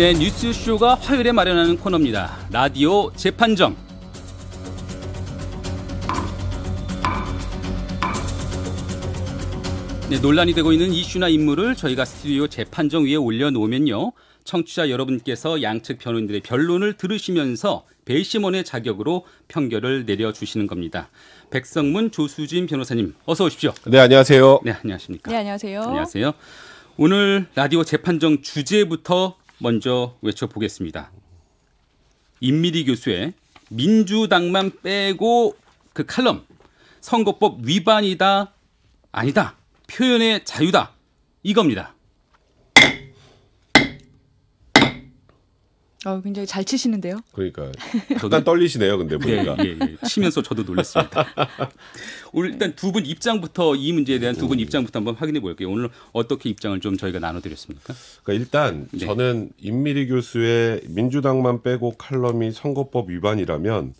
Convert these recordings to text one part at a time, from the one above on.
네, 뉴스쇼가 화요일에 마련하는 코너입니다. 라디오 재판정. 네, 논란이 되고 있는 이슈나 인물을 저희가 스튜디오 재판정 위에 올려놓으면요. 청취자 여러분께서 양측 변호인들의 변론을 들으시면서 배심원의 자격으로 편결을 내려주시는 겁니다. 백성문 조수진 변호사님, 어서 오십시오. 네, 안녕하세요. 네, 안녕하십니까. 네, 안녕하세요. 안녕하세요. 오늘 라디오 재판정 주제부터 먼저 외쳐보겠습니다. 임미리 교수의 민주당만 빼고 그 칼럼 선거법 위반이다 아니다 표현의 자유다 이겁니다. 어, 굉장히 잘 치시는데요. 그러니까 약간 떨리시네요. 근데 네, 보니까 예, 예, 예. 치면서 저도 놀랐습니다. 오늘 일단 두 분 입장부터 이 문제에 대한 두 분 입장부터 한번 확인해 볼게요. 오늘 어떻게 입장을 좀 저희가 나눠드렸습니까? 그러니까 일단 네. 저는 임미리 교수의 민주당만 빼고 칼럼이 선거법 위반이라면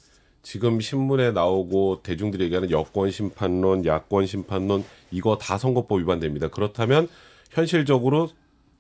지금 신문에 나오고 대중들이 얘기하는 여권 심판론, 야권 심판론 이거 다 선거법 위반됩니다. 그렇다면 현실적으로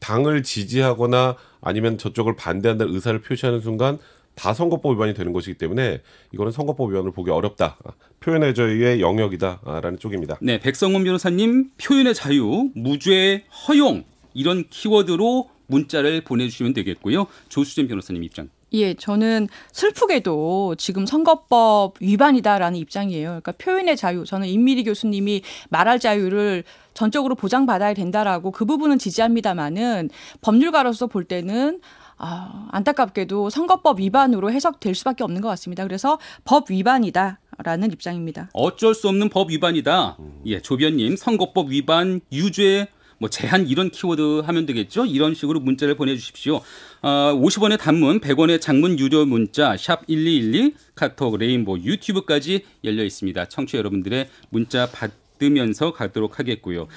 당을 지지하거나 아니면 저쪽을 반대한다는 의사를 표시하는 순간 다 선거법 위반이 되는 것이기 때문에 이거는 선거법 위반을 보기 어렵다. 표현의 자유의 영역이다라는 쪽입니다. 네, 백성훈 변호사님 표현의 자유, 무죄, 허용 이런 키워드로 문자를 보내주시면 되겠고요. 조수진 변호사님 입장 예, 저는 슬프게도 지금 선거법 위반이다라는 입장이에요. 그러니까 표현의 자유, 저는 임미리 교수님이 말할 자유를 전적으로 보장받아야 된다라고 그 부분은 지지합니다만은 법률가로서 볼 때는 아, 안타깝게도 선거법 위반으로 해석될 수밖에 없는 것 같습니다. 그래서 법 위반이다. 라는 입장입니다. 어쩔 수 없는 법 위반이다. 음. 예, 조변님 선거법 위반 유죄 뭐 제한 이런 키워드 하면 되겠죠. 이런 식으로 문자를 보내주십시오. 어, 50원의 단문, 100원의 장문 유료 문자 샵1212 카톡, 레인보, 유튜브까지 열려 있습니다. 청취자 여러분들의 문자 받으면서 가도록 하겠고요.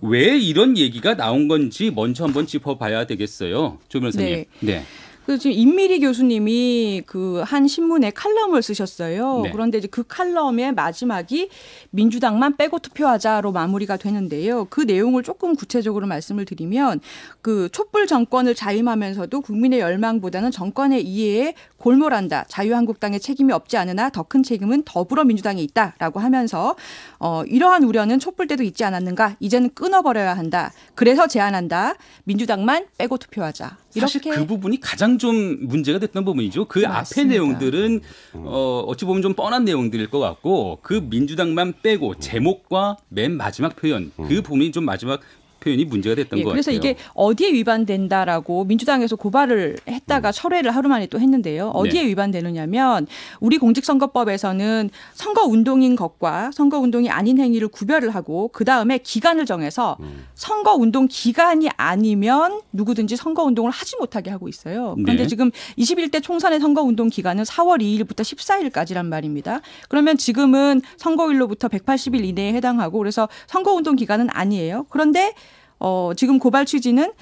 왜 이런 얘기가 나온 건지 먼저 한번 짚어봐야 되겠어요. 조명선사님 네. 네. 그 지금 임미리 교수님이 그 한 신문에 칼럼을 쓰셨어요. 네. 그런데 이제 그 칼럼의 마지막이 민주당만 빼고 투표하자로 마무리가 되는데요. 그 내용을 조금 구체적으로 말씀을 드리면 그 촛불 정권을 자임하면서도 국민의 열망보다는 정권의 이해에 골몰한다. 자유한국당의 책임이 없지 않으나 더 큰 책임은 더불어민주당에 있다라고 하면서 어, 이러한 우려는 촛불 때도 있지 않았는가. 이제는 끊어버려야 한다. 그래서 제안한다. 민주당만 빼고 투표하자. 이렇게 사실 그 부분이 가장 좀 문제가 됐던 부분이죠. 그 맞습니다. 앞에 내용들은 음. 어, 어찌 보면 좀 뻔한 내용들일 것 같고 그 민주당만 빼고 음. 제목과 맨 마지막 표현 그 음. 부분이 좀 마지막 표현이 문제가 됐던 거예요. 그래서 같아요. 이게 어디에 위반된다라고 민주당에서 고발을 했. 했다가 음. 철회를 하루 만에 또 했는데요. 어디에 네. 위반되느냐면 우리 공직선거법에서는 선거 운동인 것과 선거 운동이 아닌 행위를 구별을 하고 그 다음에 기간을 정해서 음. 선거 운동 기간이 아니면 누구든지 선거 운동을 하지 못하게 하고 있어요. 네. 그런데 네. 지금 21대 총선의 선거 운동 기간은 4월 2일부터 14일까지란 말입니다. 그러면 지금은 선거일로부터 180일 이내에 해당하고 그래서 선거 운동 기간은 아니에요. 그런데 어, 지금 고발 취지는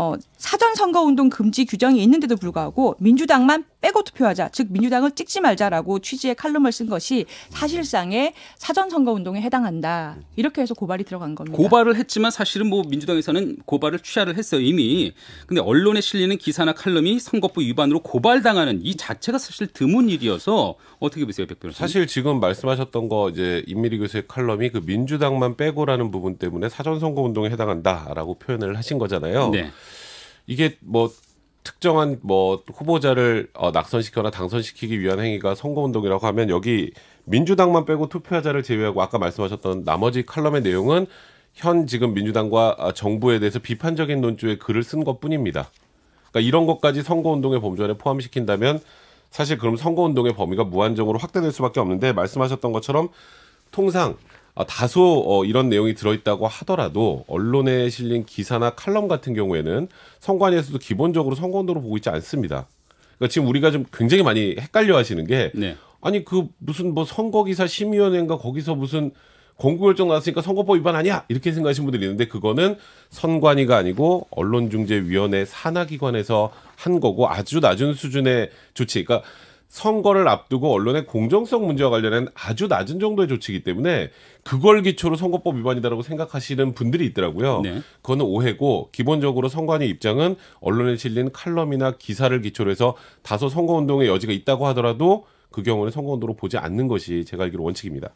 어, 사전 선거 운동 금지 규정이 있는데도 불구하고 민주당만 빼고 투표하자, 즉 민주당을 찍지 말자라고 취지의 칼럼을 쓴 것이 사실상의 사전 선거 운동에 해당한다. 이렇게 해서 고발이 들어간 겁니다. 고발을 했지만 사실은 뭐 민주당에서는 고발을 취하를 했어요 이미. 근데 언론에 실리는 기사나 칼럼이 선거법 위반으로 고발당하는 이 자체가 사실 드문 일이어서 어떻게 보세요, 백변 사실 지금 말씀하셨던 거 이제 임미리 교수의 칼럼이 그 민주당만 빼고라는 부분 때문에 사전 선거 운동에 해당한다라고 표현을 하신 거잖아요. 네. 이게 뭐 특정한 뭐 후보자를 어, 낙선시켜나 당선시키기 위한 행위가 선거운동이라고 하면 여기 민주당만 빼고 투표자를 제외하고 아까 말씀하셨던 나머지 칼럼의 내용은 현 지금 민주당과 어, 정부에 대해서 비판적인 논조의 글을 쓴 것뿐입니다. 그러니까 이런 것까지 선거운동의 범주 안에 포함시킨다면 사실 그럼 선거운동의 범위가 무한정으로 확대될 수밖에 없는데 말씀하셨던 것처럼 통상 아, 다소 어, 이런 내용이 들어있다고 하더라도 언론에 실린 기사나 칼럼 같은 경우에는 선관위에서도 기본적으로 선거운동으로 보고 있지 않습니다. 그러니까 지금 우리가 좀 굉장히 많이 헷갈려 하시는 게 네. 아니 그 무슨 뭐 선거기사 심의위원회인가 거기서 무슨 공고결정 나왔으니까 선거법 위반 아니야 이렇게 생각하시는 분들이 있는데 그거는 선관위가 아니고 언론중재위원회 산하기관에서 한 거고 아주 낮은 수준의 조치 그러니까 선거를 앞두고 언론의 공정성 문제와 관련한 아주 낮은 정도의 조치이기 때문에 그걸 기초로 선거법 위반이다라고 생각하시는 분들이 있더라고요. 네. 그거는 오해고 기본적으로 선관위 입장은 언론에 실린 칼럼이나 기사를 기초로 해서 다소 선거운동의 여지가 있다고 하더라도 그 경우는 선거운동으로 보지 않는 것이 제가 알기로 원칙입니다.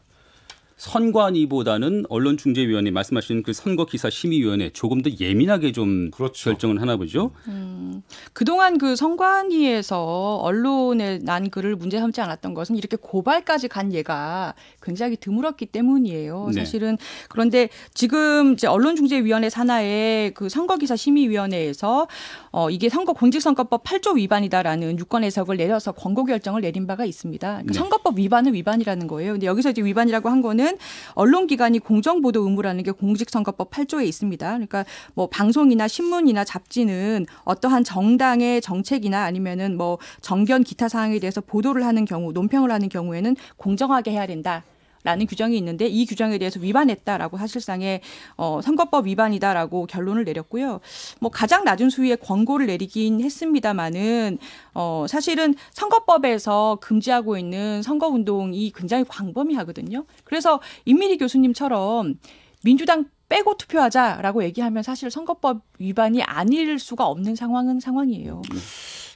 선관위보다는 언론중재위원회 말씀하신 그 선거기사 심의위원회 조금 더 예민하게 좀 그렇죠. 결정을 하나 보죠. 음, 그동안 그 선관위에서 언론에 난 글을 문제 삼지 않았던 것은 이렇게 고발까지 간 예가 굉장히 드물었기 때문이에요. 네. 사실은 네. 그런데 지금 이제 언론중재위원회 산하의 그 선거기사 심의위원회에서 어, 이게 선거 공직선거법 8조 위반이다라는 유권 해석을 내려서 권고 결정을 내린 바가 있습니다. 그러니까 네. 선거법 위반은 위반이라는 거예요. 근데 여기서 이제 위반이라고 한 거는 경우에 언론기관이 공정보도 의무라는 게 공직선거법 8조에 있습니다. 그러니까 뭐 방송이나 신문이나 잡지는 어떠한 정당의 정책이나 아니면은 뭐 정견 기타 사항에 대해서 보도를 하는 경우, 논평을 하는 경우에는 공정하게 해야 된다. 라는 규정이 있는데 이 규정에 대해서 위반했다라고 사실상의 어, 선거법 위반이다라고 결론을 내렸고요. 뭐 가장 낮은 수위의 권고를 내리긴 했습니다만은 어, 사실은 선거법에서 금지하고 있는 선거운동이 굉장히 광범위하거든요. 그래서 임민희 교수님처럼 민주당 빼고 투표하자라고 얘기하면 사실 선거법 위반이 아닐 수가 없는 상황은 상황이에요. 네.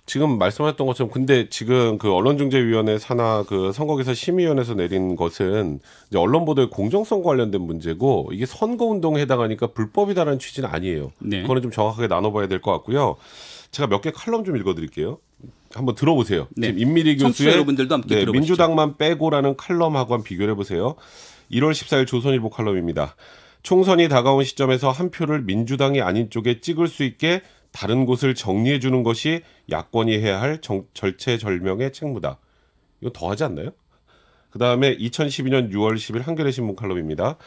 지금 말씀하셨던 것처럼 근데 지금 그 언론중재위원회 산하 그 선거기사 심의위원회에서 내린 것은 이제 언론 보도의 공정성 관련된 문제고 이게 선거운동에 해당하니까 불법이다라는 취지는 아니에요. 네. 그거는 좀 정확하게 나눠봐야 될 것 같고요. 제가 몇 개 칼럼 좀 읽어드릴게요. 한번 들어보세요. 네. 지금 임미리 교수의 여러분들도 함께 네, 들어보시죠. 민주당만 빼고라는 칼럼하고 한비교 해보세요. 1월 14일 조선일보 칼럼입니다. 총선이 다가온 시점에서 한 표를 민주당이 아닌 쪽에 찍을 수 있게 다른 곳을 정리해 주는 것이 야권이 해야 할 정, 절체절명의 책무다. 이거 더하지 않나요? 그 다음에 2012년 6월 10일 한겨레 신문 칼럼입니다.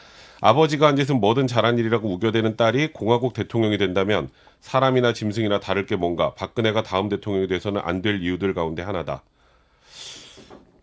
아버지가 한 짓은 뭐든 잘한 일이라고 우겨대는 딸이 공화국 대통령이 된다면 사람이나 짐승이나 다를 게 뭔가 박근혜가 다음 대통령이 돼서는 안 될 이유들 가운데 하나다.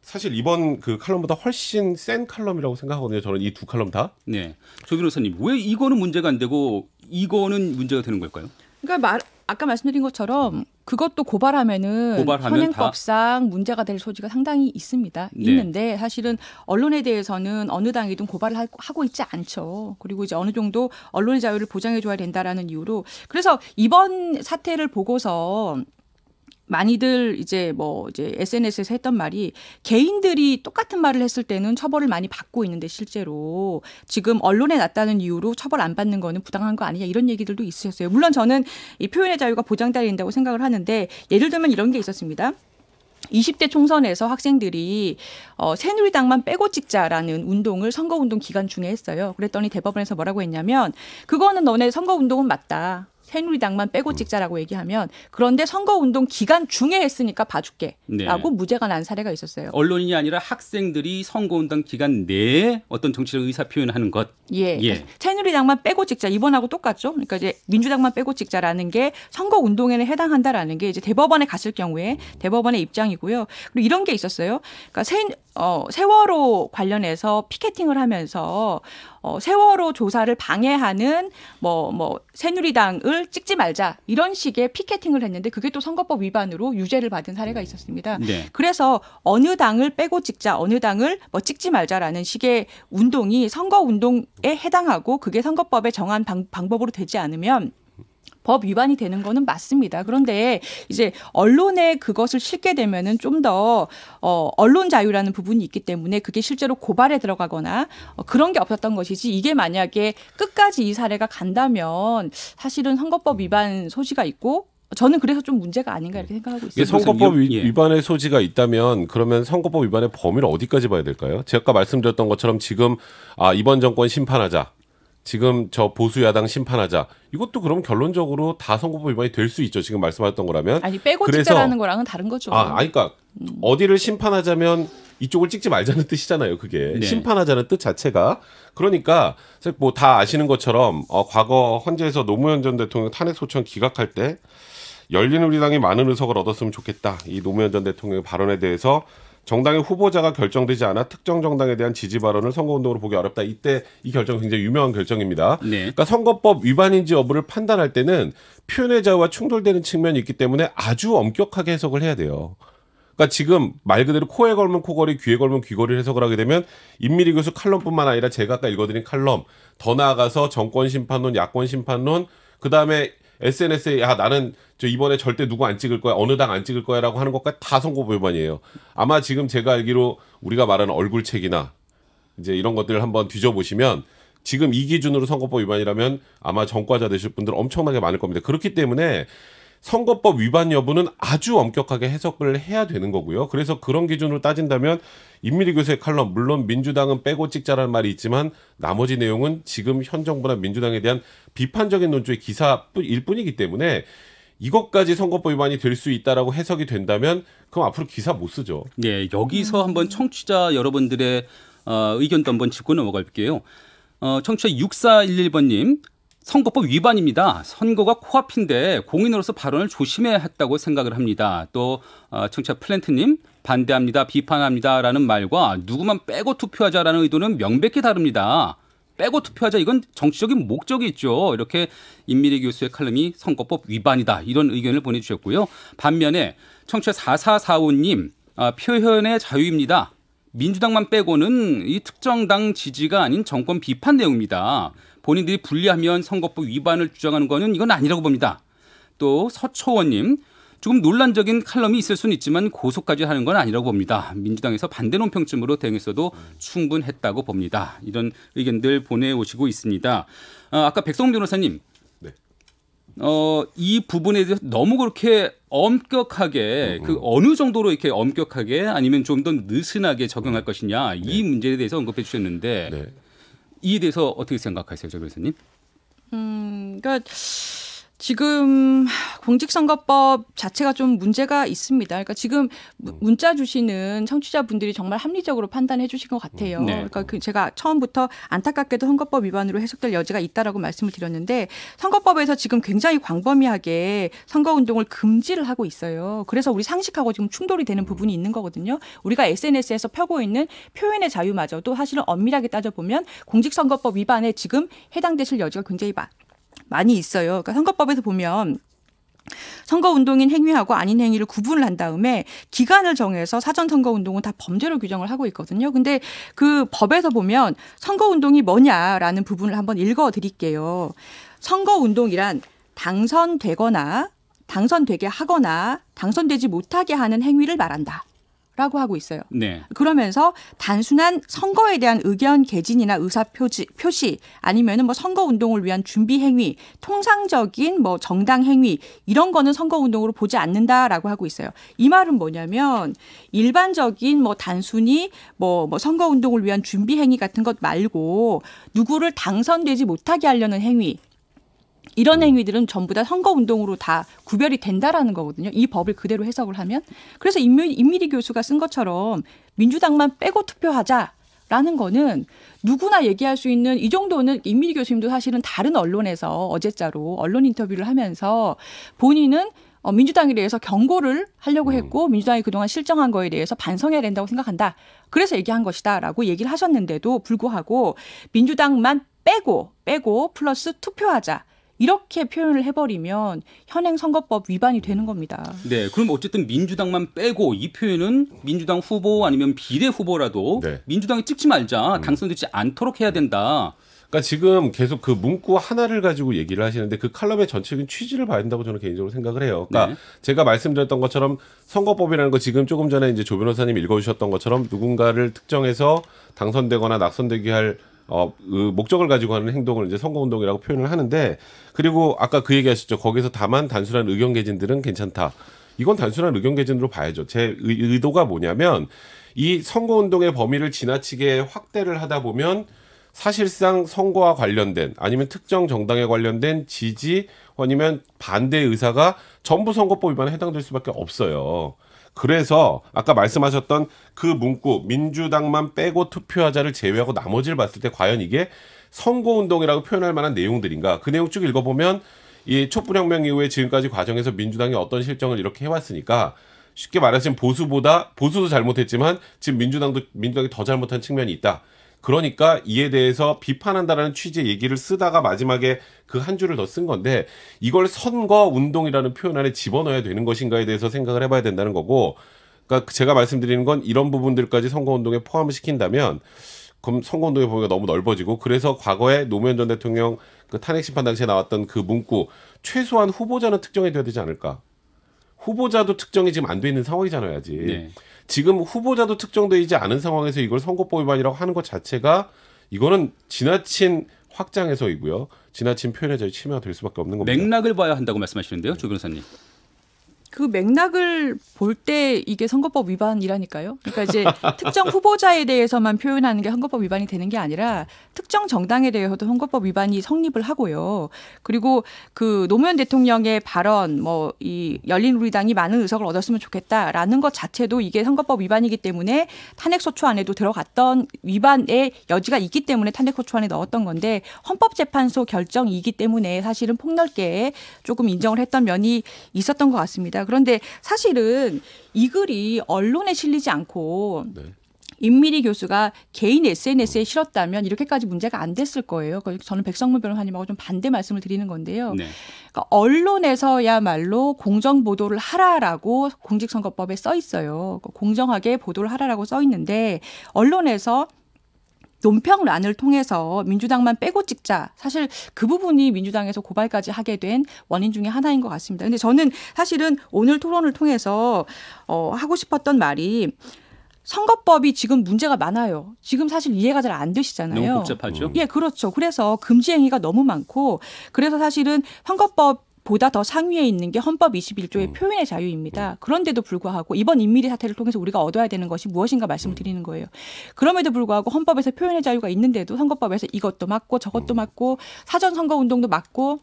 사실 이번 그 칼럼보다 훨씬 센 칼럼이라고 생각하거든요. 저는 이 두 칼럼 다. 네. 조 변호사님, 왜 이거는 문제가 안 되고 이거는 문제가 되는 걸까요? 그러니까 말, 아까 말씀드린 것처럼 그것도 고발하면은 고발하면 현행법상 문제가 될 소지가 상당히 있습니다. 네. 있는데 사실은 언론에 대해서는 어느 당이든 고발을 하고 있지 않죠. 그리고 이제 어느 정도 언론의 자유를 보장해 줘야 된다라는 이유로 그래서 이번 사태를 보고서 많이들 이제 뭐 이제 SNS에서 했던 말이 개인들이 똑같은 말을 했을 때는 처벌을 많이 받고 있는데 실제로 지금 언론에 났다는 이유로 처벌 안 받는 거는 부당한 거 아니냐 이런 얘기들도 있으셨어요. 물론 저는 이 표현의 자유가 보장돼야 된다고 생각을 하는데 예를 들면 이런 게 있었습니다. 20대 총선에서 학생들이 어, 새누리당만 빼고 찍자라는 운동을 선거운동 기간 중에 했어요. 그랬더니 대법원에서 뭐라고 했냐면 그거는 너네 선거운동은 맞다. 새누리당만 빼고 음. 찍자라고 얘기하면 그런데 선거운동 기간 중에 했으니까 봐줄게 네. 라고 무죄가 난 사례가 있었어요. 언론인이 아니라 학생들이 선거운동 기간 내에 어떤 정치적 의사 표현하는 것. 예. 예. 새누리당만 빼고 찍자 이번하고 똑같죠. 그러니까 이제 민주당만 빼고 찍자라는 게 선거운동에는 해당한다라는 게 이제 대법원에 갔을 경우에 대법원의 입장이고요. 그리고 이런 게 있었어요. 그러니까 어, 세월호 관련해서 피켓팅을 하면서 어, 세월호 조사를 방해하는 뭐뭐 뭐, 새누리당을 찍지 말자 이런 식의 피켓팅을 했는데 그게 또 선거법 위반으로 유죄를 받은 사례가 있었습니다. 네. 그래서 어느 당을 빼고 찍자 어느 당을 뭐 찍지 말자라는 식의 운동이 선거 운동에 해당하고 그게 선거법에 정한 방, 방법으로 되지 않으면 법 위반이 되는 거는 맞습니다. 그런데 이제 언론에 그것을 싣게 되면은 좀더 어, 언론 자유라는 부분이 있기 때문에 그게 실제로 고발에 들어가거나 어, 그런 게 없었던 것이지 이게 만약에 끝까지 이 사례가 간다면 사실은 선거법 위반 소지가 있고 저는 그래서 좀 문제가 아닌가 이렇게 생각하고 있습니다. 선거법 예. 위반의 소지가 있다면 그러면 선거법 위반의 범위를 어디까지 봐야 될까요? 제가 아까 말씀드렸던 것처럼 지금 아 이번 정권 심판하자 지금 저 보수 야당 심판하자 이것도 그럼 결론적으로 다 선거법 위반이 될 수 있죠. 지금 말씀하셨던 거라면 아니 빼고 그래서, 찍자라는 거랑은 다른 거죠. 아, 그러니까 음. 어디를 심판하자면 이쪽을 찍지 말자는 뜻이잖아요. 그게 네. 심판하자는 뜻 자체가 그러니까 뭐 다 아시는 것처럼 어, 과거 헌재에서 노무현 전 대통령 탄핵 소청 기각할 때 열린 우리당이 많은 의석을 얻었으면 좋겠다. 이 노무현 전 대통령의 발언에 대해서 정당의 후보자가 결정되지 않아 특정 정당에 대한 지지 발언을 선거운동으로 보기 어렵다. 이때 이 결정 굉장히 유명한 결정입니다. 네. 그러니까 선거법 위반인지 여부를 판단할 때는 표현의 자유와 충돌되는 측면이 있기 때문에 아주 엄격하게 해석을 해야 돼요. 그러니까 지금 말 그대로 코에 걸면 코걸이, 귀에 걸면 귀걸이를 해석을 하게 되면 임미리 교수 칼럼뿐만 아니라 제가 아까 읽어드린 칼럼, 더 나아가서 정권 심판론, 야권 심판론, 그 다음에 SNS에 야 나는 저 이번에 절대 누구 안 찍을 거야 어느 당 안 찍을 거야라고 하는 것까지 다 선거불만이에요. 아마 지금 제가 알기로 우리가 말하는 얼굴책이나 이제 이런 것들을 한번 뒤져보시면 지금 이 기준으로 선거법 위반이라면 아마 전과자 되실 분들 엄청나게 많을 겁니다. 그렇기 때문에 선거법 위반 여부는 아주 엄격하게 해석을 해야 되는 거고요. 그래서 그런 기준으로 따진다면 임미리 교수의 칼럼 물론 민주당은 빼고 찍자라는 말이 있지만 나머지 내용은 지금 현 정부나 민주당에 대한 비판적인 논조의 기사일 뿐이기 때문에 이것까지 선거법 위반이 될 수 있다라고 해석이 된다면 그럼 앞으로 기사 못 쓰죠. 네, 여기서 한번 청취자 여러분들의 어, 의견도 한번 짚고 넘어갈게요. 어, 청취자 6411번님 선거법 위반입니다. 선거가 코앞인데 공인으로서 발언을 조심해야 했다고 생각을 합니다. 또 어, 청취자 플랜트님 반대합니다. 비판합니다라는 말과 누구만 빼고 투표하자라는 의도는 명백히 다릅니다. 빼고 투표하자 이건 정치적인 목적이 있죠. 이렇게 임미리 교수의 칼럼이 선거법 위반이다 이런 의견을 보내주셨고요. 반면에 청취자 4445님 아, 표현의 자유입니다. 민주당만 빼고는 이 특정 당 지지가 아닌 정권 비판 내용입니다. 본인들이 불리하면 선거법 위반을 주장하는 거는 이건 아니라고 봅니다. 또 서초원님 조금 논란적인 칼럼이 있을 수는 있지만 고소까지 하는 건 아니라고 봅니다. 민주당에서 반대 논평쯤으로 대응했어도 충분했다고 봅니다. 이런 의견들 보내오시고 있습니다. 아, 아까 백성 변호사님, 네. 어, 이 부분에 대해서 너무 그렇게 엄격하게 음, 음. 그 어느 정도로 이렇게 엄격하게 아니면 좀 더 느슨하게 적용할 음. 것이냐 이 네. 문제에 대해서 언급해 주셨는데 네. 이에 대해서 어떻게 생각하세요, 조 교수님? 음, 그러니까 지금 공직선거법 자체가 좀 문제가 있습니다. 그러니까 지금 음. 문자 주시는 청취자분들이 정말 합리적으로 판단해 주신 것 같아요. 음. 네. 그러니까 그 제가 처음부터 안타깝게도 선거법 위반으로 해석될 여지가 있다라고 말씀을 드렸는데 선거법에서 지금 굉장히 광범위하게 선거운동을 금지를 하고 있어요. 그래서 우리 상식하고 지금 충돌이 되는 음. 부분이 있는 거거든요. 우리가 SNS에서 펴고 있는 표현의 자유마저도 사실은 엄밀하게 따져보면 공직선거법 위반에 지금 해당되실 여지가 굉장히 많이 있어요. 그러니까 선거법에서 보면 선거 운동인 행위하고 아닌 행위를 구분을 한 다음에 기간을 정해서 사전 선거 운동은 다 범죄로 규정을 하고 있거든요. 근데 그 법에서 보면 선거 운동이 뭐냐라는 부분을 한번 읽어 드릴게요. 선거 운동이란 당선되거나 당선되게 하거나 당선되지 못하게 하는 행위를 말한다. 라고 하고 있어요. 네. 그러면서 단순한 선거에 대한 의견 개진이나 의사 표지, 표시 아니면은 뭐 선거 운동을 위한 준비 행위, 통상적인 뭐 정당 행위 이런 거는 선거 운동으로 보지 않는다라고 하고 있어요. 이 말은 뭐냐면 일반적인 뭐 단순히 뭐, 뭐 선거 운동을 위한 준비 행위 같은 것 말고 누구를 당선되지 못하게 하려는 행위 이런 행위들은 전부 다 선거운동으로 다 구별이 된다라는 거거든요. 이 법을 그대로 해석을 하면. 그래서 임미, 임미리 교수가 쓴 것처럼 민주당만 빼고 투표하자. 라는 거는 누구나 얘기할 수 있는 이 정도는 임미리 교수님도 사실은 다른 언론에서 어제자로 언론 인터뷰를 하면서 본인은 어, 민주당에 대해서 경고를 하려고 음. 했고 민주당이 그동안 실정한 거에 대해서 반성해야 된다고 생각한다. 그래서 얘기한 것이다라고 얘기를 하셨는데도 불구하고 민주당만 빼고 빼고 플러스 투표하자. 이렇게 표현을 해버리면 현행 선거법 위반이 되는 겁니다. 네, 그럼 어쨌든 민주당만 빼고 이 표현은 민주당 후보 아니면 비례 후보라도 네. 민주당에 찍지 말자, 음. 당선되지 않도록 해야 된다. 그러니까 지금 계속 그 문구 하나를 가지고 얘기를 하시는데 그 칼럼의 전체적인 취지를 봐야 된다고 저는 개인적으로 생각을 해요. 그러니까 네. 제가 말씀드렸던 것처럼 선거법이라는 거 지금 조금 전에 이제 조 변호사님 읽어주셨던 것처럼 누군가를 특정해서 당선되거나 낙선되게 할 어, 그 목적을 가지고 하는 행동을 이제 선거운동이라고 표현을 하는데 그리고 아까 그 얘기하셨죠. 거기서 다만 단순한 의견 개진들은 괜찮다. 이건 단순한 의견 개진으로 봐야죠. 제 의도가 뭐냐면 이 선거운동의 범위를 지나치게 확대를 하다 보면 사실상 선거와 관련된 아니면 특정 정당에 관련된 지지 아니면 반대 의사가 전부 선거법 위반에 해당될 수밖에 없어요. 그래서 아까 말씀하셨던 그 문구 민주당만 빼고 투표하자를 제외하고 나머지를 봤을 때 과연 이게 선거운동이라고 표현할 만한 내용들인가 그 내용 쭉 읽어보면 이 촛불혁명 이후에 지금까지 과정에서 민주당이 어떤 실정을 이렇게 해왔으니까 쉽게 말하자면 보수보다 보수도 잘못했지만 지금 민주당도 민주당이 더 잘못한 측면이 있다. 그러니까 이에 대해서 비판한다라는 취지의 얘기를 쓰다가 마지막에 그 한 줄을 더 쓴 건데 이걸 선거 운동이라는 표현 안에 집어넣어야 되는 것인가에 대해서 생각을 해봐야 된다는 거고 그러니까 그 제가 말씀드리는 건 이런 부분들까지 선거 운동에 포함을 시킨다면 그럼 선거 운동의 범위가 너무 넓어지고 그래서 과거에 노무현 전 대통령 그 탄핵 심판 당시에 나왔던 그 문구 최소한 후보자는 특정해줘야 되지 않을까 후보자도 특정이 지금 안 돼 있는 상황이잖아요, 아직. 네. 지금 후보자도 특정되지 않은 상황에서 이걸 선거법 위반이라고 하는 것 자체가 이거는 지나친 확장해서이고요. 지나친 표현의 자유 침해가 될 수밖에 없는 겁니다. 맥락을 봐야 한다고 말씀하시는데요, 조 변호사님. 그 맥락을 볼 때 이게 선거법 위반이라니까요. 그러니까 이제 특정 후보자에 대해서만 표현하는 게 선거법 위반이 되는 게 아니라 특정 정당에 대해서도 선거법 위반이 성립을 하고요. 그리고 그 노무현 대통령의 발언 뭐 이 열린 우리당이 많은 의석을 얻었으면 좋겠다라는 것 자체도 이게 선거법 위반이기 때문에 탄핵 소추 안에도 들어갔던 위반의 여지가 있기 때문에 탄핵 소추 안에 넣었던 건데 헌법재판소 결정이기 때문에 사실은 폭넓게 조금 인정을 했던 면이 있었던 것 같습니다. 그런데 사실은 이 글이 언론에 실리지 않고 네. 임미리 교수가 개인 SNS에 실었다면 이렇게까지 문제가 안 됐을 거예요. 저는 백성문 변호사님하고 좀 반대 말씀을 드리는 건데요. 네. 그러니까 언론에서야말로 공정 보도를 하라라고 공직선거법에 써 있어요. 공정하게 보도를 하라라고 써 있는데 언론에서 논평란을 통해서 민주당만 빼고 찍자. 사실 그 부분이 민주당에서 고발까지 하게 된 원인 중에 하나인 것 같습니다. 근데 저는 사실은 오늘 토론을 통해서 어, 하고 싶었던 말이 선거법이 지금 문제가 많아요. 지금 사실 이해가 잘 안 되시잖아요. 너무 복잡하죠. 예, 그렇죠. 그래서 금지 행위가 너무 많고 그래서 사실은 선거법 보다 더 상위에 있는 게 헌법 21조의 음. 표현의 자유입니다. 음. 그런데도 불구하고 이번 인밀이 사태를 통해서 우리가 얻어야 되는 것이 무엇인가 말씀을 드리는 음. 거예요. 그럼에도 불구하고 헌법에서 표현의 자유가 있는데도 선거법에서 이것도 막고 저것도 막고 음. 사전 선거 운동도 막고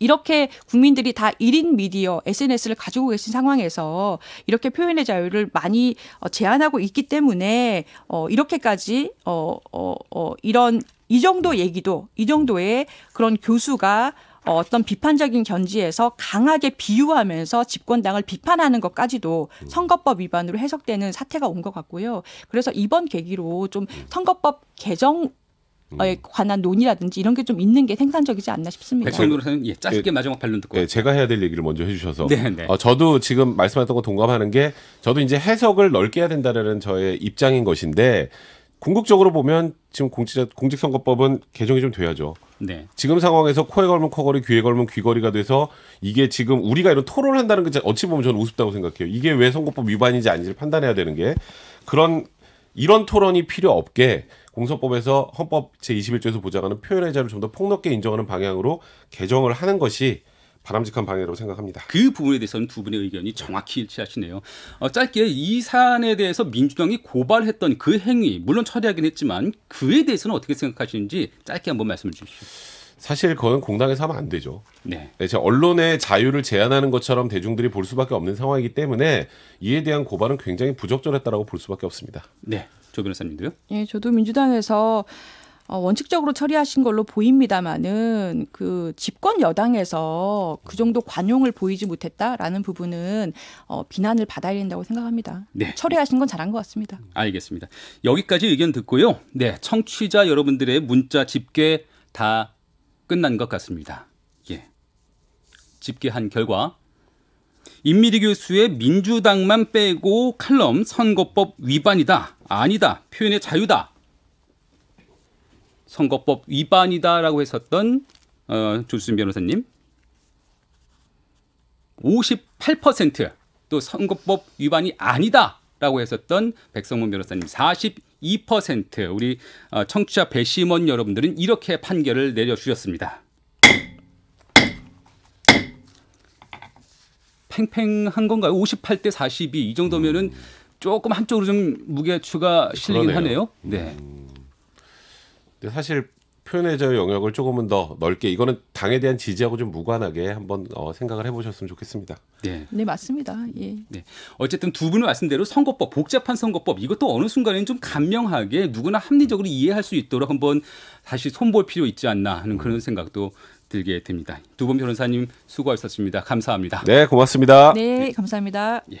이렇게 국민들이 다 1인 미디어 SNS를 가지고 계신 상황에서 이렇게 표현의 자유를 많이 어, 제한하고 있기 때문에 어 이렇게까지 어어어 어, 어, 이런 이 정도 얘기도 이 정도의 그런 교수가 어떤 비판적인 견지에서 강하게 비유하면서 집권당을 비판하는 것까지도 음. 선거법 위반으로 해석되는 사태가 온 것 같고요. 그래서 이번 계기로 좀 선거법 개정 음. 에 관한 논의라든지 이런 게 좀 있는 게 생산적이지 않나 싶습니다. 백선 노사는 예, 짧게 네, 마지막 반론 듣고. 네, 제가 해야 될 얘기를 먼저 해주셔서. 네, 네. 어, 저도 지금 말씀하셨던 거 동감하는 게 저도 이제 해석을 넓게 해야 된다라는 저의 입장인 것인데 궁극적으로 보면 지금 공직자 공직선거법은 개정이 좀 돼야죠. 네. 지금 상황에서 코에 걸면 코걸이, 귀에 걸면 귀걸이가 돼서 이게 지금 우리가 이런 토론한다는 을게 어찌 보면 저는 우습다고 생각해요. 이게 왜 선거법 위반인지 아닌지를 판단해야 되는 게 그런 이런 토론이 필요 없게 공소법에서 헌법 제21조에서 보장하는 표현의 자유를 좀 더 폭넓게 인정하는 방향으로 개정을 하는 것이 바람직한 방향으로 생각합니다. 그 부분에 대해서는 두 분의 의견이 정확히 일치하시네요. 어, 짧게 이 사안에 대해서 민주당이 고발했던 그 행위 물론 처리하긴 했지만 그에 대해서는 어떻게 생각하시는지 짧게 한번 말씀을 주십시오. 사실 그건 공당에서 하면 안 되죠. 네. 네 제 언론의 자유를 제한하는 것처럼 대중들이 볼 수밖에 없는 상황이기 때문에 이에 대한 고발은 굉장히 부적절했다고볼 수밖에 없습니다. 네. 조 변호사님도요? 예, 저도 민주당에서 어, 원칙적으로 처리하신 걸로 보입니다만은 그 집권 여당에서 그 정도 관용을 보이지 못했다라는 부분은 어, 비난을 받아야 된다고 생각합니다. 네. 처리하신 건 잘한 것 같습니다. 알겠습니다. 여기까지 의견 듣고요. 네, 청취자 여러분들의 문자 집계 다 끝난 것 같습니다. 예. 집계한 결과 임미리 교수의 민주당만 빼고 칼럼 선거법 위반이다. 아니다. 표현의 자유다. 선거법 위반이다라고 했었던 어, 조수진 변호사님 58%또 선거법 위반이 아니다라고 했었던 백성문 변호사님 42% 우리 어, 청취자 배심원 여러분들은 이렇게 판결을 내려주셨습니다. 팽팽한 건가요? 58대 42이 정도면은 조금 한쪽으로 좀 무게추가 실리긴 그러네요. 하네요. 네. 음. 사실 표현의 자유 영역을 조금은 더 넓게 이거는 당에 대한 지지하고 좀 무관하게 한번 어, 생각을 해보셨으면 좋겠습니다. 네, 네 맞습니다. 예. 네, 어쨌든 두 분은 말씀대로 선거법 복잡한 선거법 이것도 어느 순간에는 좀 간명하게 누구나 합리적으로 이해할 수 있도록 한번 다시 손볼 필요 있지 않나 하는 그런 생각도 들게 됩니다. 두 분 변호사님 수고하셨습니다. 감사합니다. 네, 고맙습니다. 네, 네. 감사합니다. 예.